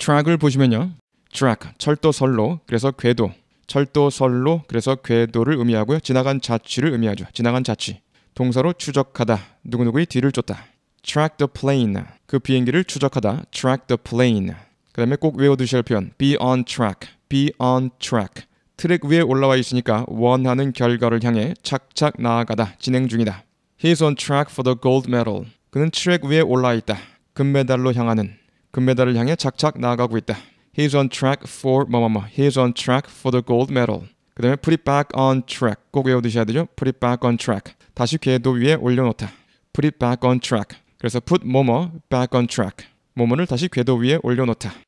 트랙을 보시면요. 트랙 철도선로 그래서 궤도 철도선로 그래서 궤도를 의미하고요. 지나간 자취를 의미하죠. 지나간 자취. 동사로 추적하다. 누구누구의 뒤를 쫓다. track the plane. 그 비행기를 추적하다. track the plane. 그다음에 꼭 외워 두실야할 표현. be on track. be on track. 트랙 위에 올라와 있으니까 원하는 결과를 향해 착착 나아가다. 진행 중이다. he is on track for the gold medal. 그는 트랙 위에 올라 있다. 금메달로 향하는 금메달을 향해 착착 나아가고 있다. He's on track for 뭐뭐뭐. He's on track for the gold medal. 그 다음에 put it back on track 꼭 외워두셔야 되죠. put it back on track 다시 궤도 위에 올려놓다. put it back on track 그래서 put 뭐뭐 back on track 모모를 다시 궤도 위에 올려놓다.